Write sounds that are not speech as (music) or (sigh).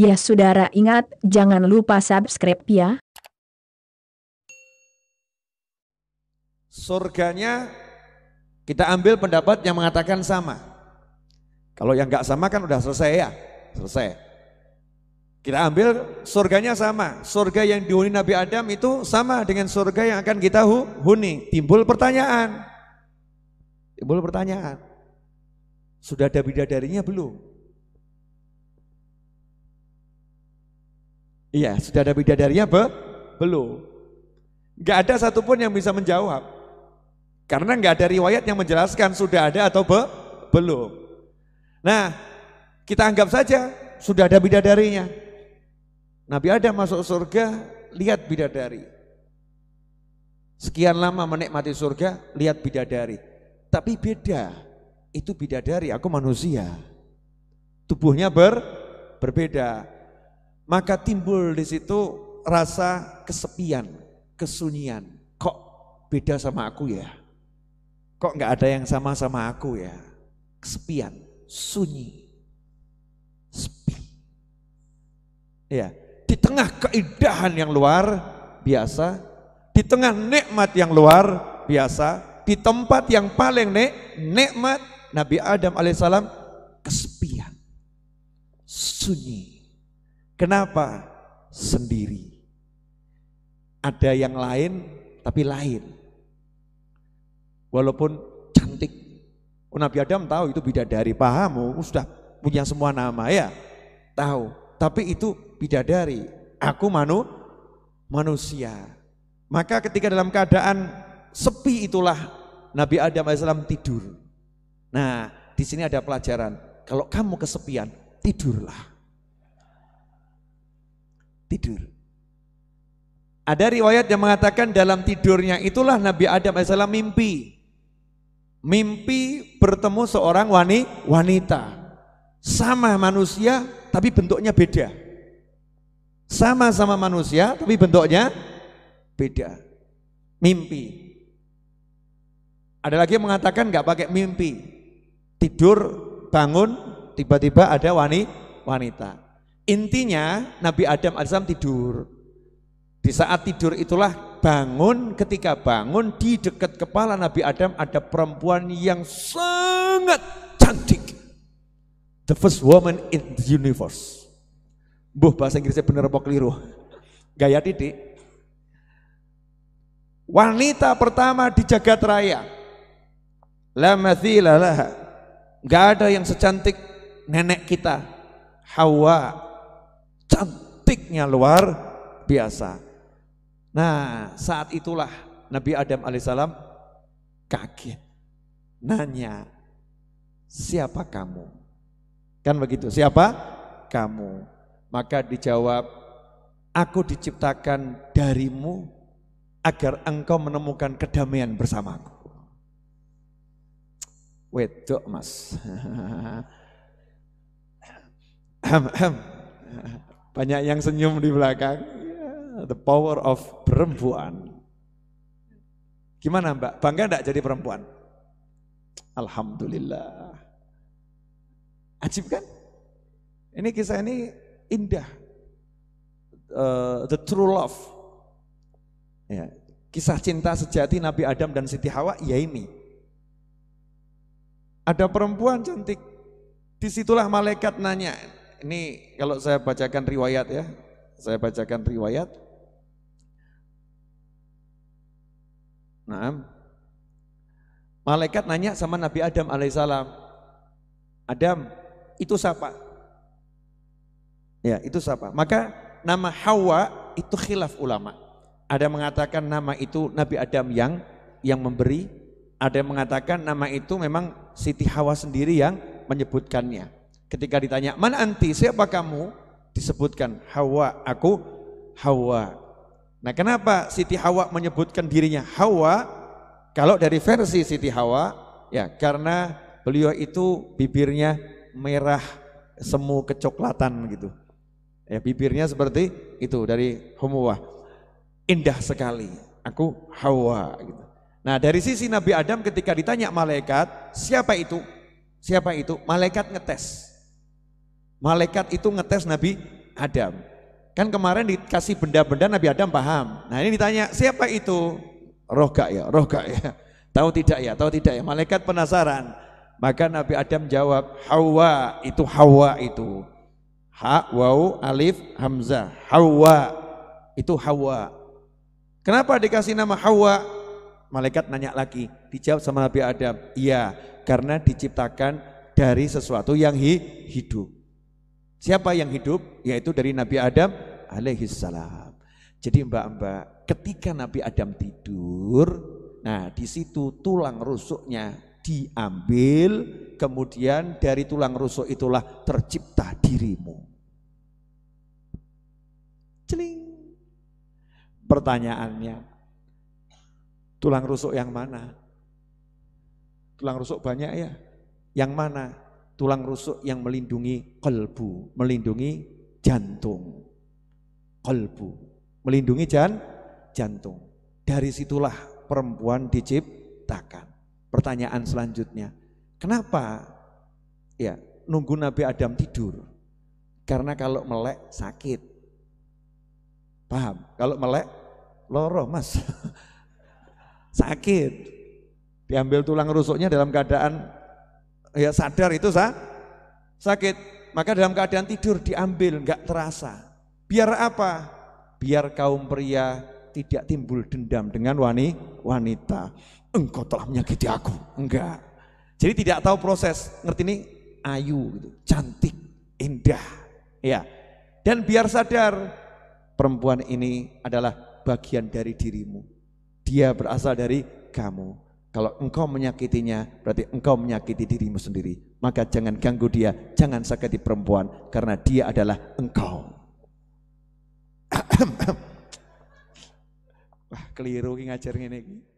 Ya saudara ingat, jangan lupa subscribe ya. Surganya kita ambil pendapat yang mengatakan sama. Kalau yang nggak sama kan udah selesai ya, selesai. Kita ambil surganya sama. Surga yang dihuni Nabi Adam itu sama dengan surga yang akan kita huni. Timbul pertanyaan. Timbul pertanyaan, sudah ada bidadarinya belum? Iya, sudah ada bidadarinya be? belum. Gak ada satupun yang bisa menjawab. Karena gak ada riwayat yang menjelaskan sudah ada atau be? belum. Nah, kita anggap saja sudah ada bidadarinya. Nabi Adam masuk surga, lihat bidadari. Sekian lama menikmati surga, lihat bidadari tapi beda. Itu beda dari aku manusia. Tubuhnya ber berbeda. Maka timbul di situ rasa kesepian, kesunyian. Kok beda sama aku ya? Kok nggak ada yang sama sama aku ya? Kesepian, sunyi, sepi. Ya, di tengah keindahan yang luar biasa, di tengah nikmat yang luar biasa, di tempat yang paling nek nikmat Nabi Adam alaihissalam kesepian, sunyi. Kenapa? Sendiri. Ada yang lain tapi lain. Walaupun cantik. Oh, Nabi Adam tahu itu bidadari, pahamu sudah punya semua nama ya. Tahu, tapi itu bidadari. Aku manu manusia. Maka ketika dalam keadaan sepi itulah Nabi Adam as tidur. Nah, di sini ada pelajaran. Kalau kamu kesepian, tidurlah. Tidur. Ada riwayat yang mengatakan dalam tidurnya itulah Nabi Adam as mimpi. Mimpi bertemu seorang wanita. Sama manusia tapi bentuknya beda. Sama-sama manusia tapi bentuknya beda. Mimpi. Ada lagi yang mengatakan nggak pakai mimpi. Tidur, bangun, tiba-tiba ada wani, wanita. Intinya Nabi Adam AS tidur. Di saat tidur itulah bangun, ketika bangun di dekat kepala Nabi Adam ada perempuan yang sangat cantik. The first woman in the universe. Buh bahasa Inggrisnya bener apa keliru? Gaya titik. Wanita pertama di jagat raya La mathila laha. Gak ada yang secantik nenek kita. Hawa. Cantiknya luar biasa. Nah saat itulah Nabi Adam alaihissalam kaget. Nanya, siapa kamu? Kan begitu, siapa kamu? Maka dijawab, aku diciptakan darimu agar engkau menemukan kedamaian bersamaku wedok mas. (laughs) Banyak yang senyum di belakang. the power of perempuan. Gimana mbak? Bangga enggak jadi perempuan? Alhamdulillah. Ajib kan? Ini kisah ini indah. Uh, the true love. Ya, kisah cinta sejati Nabi Adam dan Siti Hawa ya ini. Ada perempuan cantik. Disitulah malaikat nanya. Ini kalau saya bacakan riwayat ya. Saya bacakan riwayat. Nah, malaikat nanya sama Nabi Adam alaihissalam. Adam, itu siapa? Ya, itu siapa? Maka nama Hawa itu khilaf ulama. Ada mengatakan nama itu Nabi Adam yang yang memberi, ada yang mengatakan nama itu memang Siti Hawa sendiri yang menyebutkannya. Ketika ditanya, mana anti? Siapa kamu?" disebutkan Hawa, aku Hawa. Nah, kenapa Siti Hawa menyebutkan dirinya Hawa? Kalau dari versi Siti Hawa, ya karena beliau itu bibirnya merah semu kecoklatan gitu. Ya, bibirnya seperti itu dari Humuwah. Indah sekali. Aku Hawa gitu. Nah dari sisi Nabi Adam ketika ditanya malaikat, siapa itu? Siapa itu? Malaikat ngetes. Malaikat itu ngetes Nabi Adam. Kan kemarin dikasih benda-benda Nabi Adam paham. Nah ini ditanya, siapa itu? Roh gak ya? Roh gak ya? (laughs) Tahu tidak ya? Tahu tidak ya? Malaikat penasaran. Maka Nabi Adam jawab, Hawa itu Hawa itu. Ha, waw, alif, hamzah. Hawa itu Hawa. Kenapa dikasih nama Hawa? malaikat nanya lagi, dijawab sama Nabi Adam, iya karena diciptakan dari sesuatu yang hi, hidup. Siapa yang hidup? Yaitu dari Nabi Adam alaihissalam. Jadi mbak-mbak, ketika Nabi Adam tidur, nah di situ tulang rusuknya diambil, kemudian dari tulang rusuk itulah tercipta dirimu. Celing. Pertanyaannya, Tulang rusuk yang mana? Tulang rusuk banyak ya. Yang mana? Tulang rusuk yang melindungi kolbu, melindungi jantung. Kolbu, melindungi jan, jantung. Dari situlah perempuan diciptakan. Pertanyaan selanjutnya, kenapa ya nunggu Nabi Adam tidur? Karena kalau melek sakit. Paham? Kalau melek loroh mas. (laughs) sakit. Diambil tulang rusuknya dalam keadaan ya sadar itu sah, sakit. Maka dalam keadaan tidur diambil, nggak terasa. Biar apa? Biar kaum pria tidak timbul dendam dengan wani, wanita. Engkau telah menyakiti aku. Enggak. Jadi tidak tahu proses. Ngerti ini ayu gitu, cantik, indah. Ya. Dan biar sadar perempuan ini adalah bagian dari dirimu. Dia berasal dari kamu. Kalau engkau menyakitinya, berarti engkau menyakiti dirimu sendiri. Maka jangan ganggu dia, jangan sakiti perempuan, karena dia adalah engkau. (coughs) Wah, keliru ngajar ini.